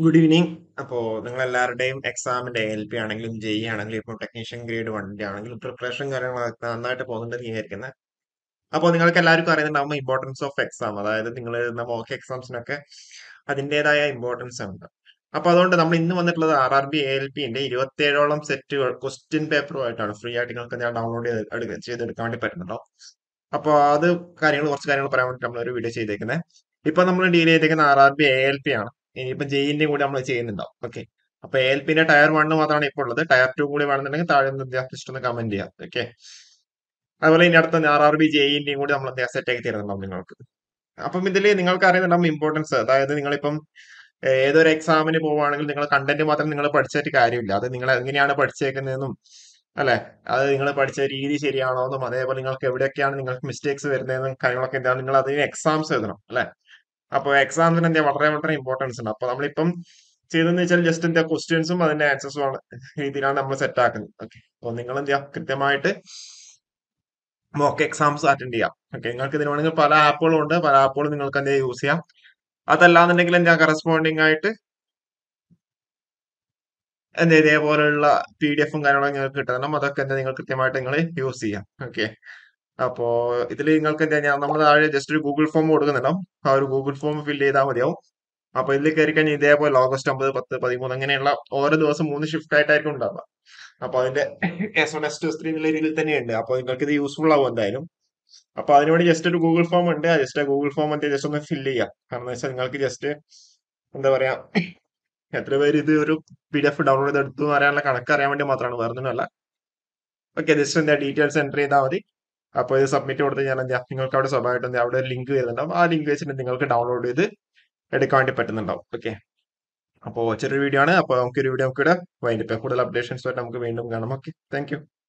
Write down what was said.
good evening അപ്പോൾ നിങ്ങൾ എല്ലാവരുടെയും എക്സാമിന്റെ എൽ പി ആണെങ്കിലും ജെ ഇ e ആണെങ്കിലും ഇപ്പോൾ ടെക്നീഷ്യൻ ഗ്രേഡ് വണ്ടി ആണെങ്കിലും പ്രിപ്പറേഷൻ കാര്യങ്ങളൊക്കെ നന്നായിട്ട് പോകുന്നുണ്ടെന്ന് വിചാരിക്കുന്നത് അപ്പോൾ നിങ്ങൾക്ക് എല്ലാവർക്കും അറിയുന്നുണ്ടാവുമ്പോൾ ഇമ്പോർട്ടൻസ് ഓഫ് എക്സാം അതായത് നിങ്ങൾ നമുക്ക് എക്സാംസിനൊക്കെ അതിൻ്റെതായ ഇമ്പോർട്ടൻസ് ഉണ്ട് അപ്പൊ അതുകൊണ്ട് നമ്മൾ ഇന്ന് വന്നിട്ടുള്ളത് ആർ ആർ ബി എൽ പിന്റെ ഇരുപത്തേഴോളം സെറ്റുകൾ ക്വസ്റ്റ്യൻ പേപ്പറുമായിട്ടാണ് ഫ്രീ ആയിട്ട് നിങ്ങൾക്ക് ഞാൻ ഡൗൺലോഡ് ചെയ്ത് ചെയ്തെടുക്കാൻ വേണ്ടി പറ്റുന്നുണ്ടോ അപ്പോൾ അത് കാര്യങ്ങൾ കുറച്ച് കാര്യങ്ങൾ പറയാൻ വേണ്ടി നമ്മളൊരു വീഡിയോ ചെയ്തേക്കുന്നത് ഇപ്പൊ നമ്മൾ ഡീൽ ചെയ്തേക്കുന്ന R R B A L P ആണ് ഇനിയിപ്പോ ജെയിന്റെ കൂടെ നമ്മൾ ചെയ്യുന്നുണ്ടാവും ഓക്കെ അപ്പൊ എൽ പിന്നെ ടയർ വണ്ണ് മാത്രമാണ് ഇപ്പോൾ ഉള്ളത് ടയർ ടു കൂടി വേണമെന്നുണ്ടെങ്കിൽ താഴെ ഒന്ന് കമന്റ് ചെയ്യാം ഓക്കെ അതുപോലെ ഇനി അടുത്ത ആർ ആർ ബി ജെയിന്റെയും കൂടി നമ്മൾ സെറ്റ് ആക്കി തരുന്നുണ്ടാവും നിങ്ങൾക്ക് അപ്പം ഇതിൽ നിങ്ങൾക്ക് അറിയുന്നുണ്ടാവും ഇമ്പോർട്ടൻസ് അതായത് നിങ്ങളിപ്പം ഏതൊരു എക്സാമിന് പോവാണെങ്കിലും നിങ്ങൾ കണ്ടന്റ് മാത്രം നിങ്ങൾ പഠിച്ചിട്ട് കാര്യമില്ല അത് നിങ്ങൾ എങ്ങനെയാണ് പഠിച്ചേക്കുന്നതെന്നും അല്ലെ അത് നിങ്ങൾ പഠിച്ച രീതി ശരിയാണോ എന്നും അതേപോലെ നിങ്ങൾക്ക് എവിടെയൊക്കെയാണ് നിങ്ങൾക്ക് മിസ്റ്റേക്സ് വരുന്നതെന്നും കാര്യങ്ങളൊക്കെ എന്താണ് നിങ്ങൾ അതിന് എക്സാംസ് എഴുതണം അല്ലെ അപ്പോൾ എക്സാമിന് എന്താ വളരെ വളരെ ഇമ്പോർട്ടൻസ് ഉണ്ട് അപ്പോൾ നമ്മളിപ്പം ചെയ്തെന്ന് വെച്ചാൽ ജസ്റ്റ് എന്താ ക്വസ്റ്റ്യൻസും അതിന്റെ ആൻസേഴ്സും ആണ് രീതിയിലാണ് നമ്മൾ സെറ്റ് ആക്കുന്നത് ഓക്കെ അപ്പൊ നിങ്ങൾ എന്ത് ചെയ്യുക കൃത്യമായിട്ട് മോക്ക് എക്സാംസ് അറ്റൻഡ് ചെയ്യാം ഓക്കെ നിങ്ങൾക്ക് ഇതിന് വേണമെങ്കിൽ പല ആപ്പുകളും ഉണ്ട് പല ആപ്പുകളും നിങ്ങൾക്ക് എന്താ യൂസ് ചെയ്യാം അതല്ലാന്നുണ്ടെങ്കിൽ എന്താ കറസ്പോണ്ടിങ് ആയിട്ട് എന്താ ഇതേപോലെയുള്ള പി ഡി എഫും കാര്യങ്ങളും നിങ്ങൾക്ക് കിട്ടണം അതൊക്കെ എന്താ നിങ്ങൾ കൃത്യമായിട്ട് നിങ്ങൾ യൂസ് ചെയ്യാം ഓക്കെ അപ്പോ ഇതിൽ നിങ്ങൾക്ക് എന്താ നമ്മൾ താഴെ ജസ്റ്റ് ഒരു ഗൂഗിൾ ഫോം കൊടുക്കുന്നുണ്ടോ ആ ഒരു ഗൂഗിൾ ഫോം ഫിൽ ചെയ്താൽ മതിയാവും അപ്പൊ ഇതിൽ കയറി കഴിഞ്ഞാൽ ഇതേപോലെ ഓഗസ്റ്റ് ഒമ്പത് പത്ത് പതിമൂന്ന് അങ്ങനെയുള്ള ഓരോ ദിവസം മൂന്ന് ഷിഫ്റ്റ് ആയിട്ടായിരിക്കും ഉണ്ടാവുക അപ്പൊ അതിന്റെ S one S two S three എന്നുള്ള രീതിയിൽ തന്നെയുണ്ട് അപ്പൊ നിങ്ങൾക്ക് ഇത് യൂസ്ഫുൾ ആവും എന്തായാലും അപ്പൊ അതിനുവേണ്ടി ജസ്റ്റ് ഒരു ഗൂഗിൾ ഫോം ഉണ്ട് ആ ജസ്റ്റ് ഗൂഗിൾ ഫോം എന്തെങ്കിലും ജസ്റ്റ് ഒന്ന് ഫില്ല് ചെയ്യാം കാരണം വെച്ചാൽ നിങ്ങൾക്ക് ജസ്റ്റ് എന്താ പറയാ എത്ര പേര് ഇത് ഒരു പി ഡി എഫ് ഡൗൺലോഡ് ചെയ്ത് എടുത്തു എന്ന് അറിയാനുള്ള കണക്ക് അറിയാൻ വേണ്ടി മാത്രമാണ് വേറെ ഒന്നുമല്ല ഓക്കെ ജസ്റ്റ് എന്താ ഡീറ്റെയിൽസ് എൻറ്റർ ചെയ്താൽ മതി അപ്പോൾ ഇത് സബ്മിറ്റ് കൊടുത്ത് ഞാൻ എന്താ നിങ്ങൾക്ക് അവിടെ സ്വഭാവമായിട്ട് അവിടെ ഒരു ലിങ്ക് വരുന്നുണ്ടാവും ആ ലിങ്ക് വെച്ചിട്ട് നിങ്ങൾക്ക് ഡൗൺലോഡ് ചെയ്ത് എടുക്കാൻ വേണ്ടി പറ്റുന്നുണ്ടാവും ഓക്കെ അപ്പോൾ ചെറിയൊരു വീഡിയോ ആണ് അപ്പോൾ നമുക്കൊരു വീഡിയോ നമുക്കിവിടെ വൈൻഡ് ഇപ്പം കൂടുതൽ അപ്ഡേഷൻസ് ആയിട്ട് നമുക്ക് വീണ്ടും കാണാം ഓക്കെ താങ്ക്